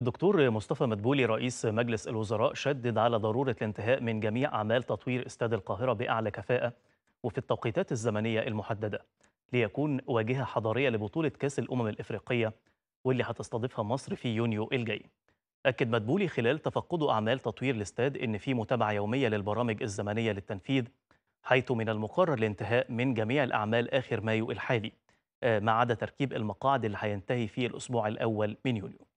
دكتور مصطفى مدبولي رئيس مجلس الوزراء شدد على ضرورة الانتهاء من جميع أعمال تطوير استاد القاهرة بأعلى كفاءة وفي التوقيتات الزمنية المحددة ليكون واجهة حضارية لبطولة كأس الأمم الإفريقية واللي هتستضيفها مصر في يونيو الجاي أكد مدبولي خلال تفقده أعمال تطوير الاستاد إن في متابعة يومية للبرامج الزمنية للتنفيذ حيث من المقرر الانتهاء من جميع الأعمال آخر مايو الحالي آه، ما عدا تركيب المقاعد اللي هينتهي في الأسبوع الأول من يونيو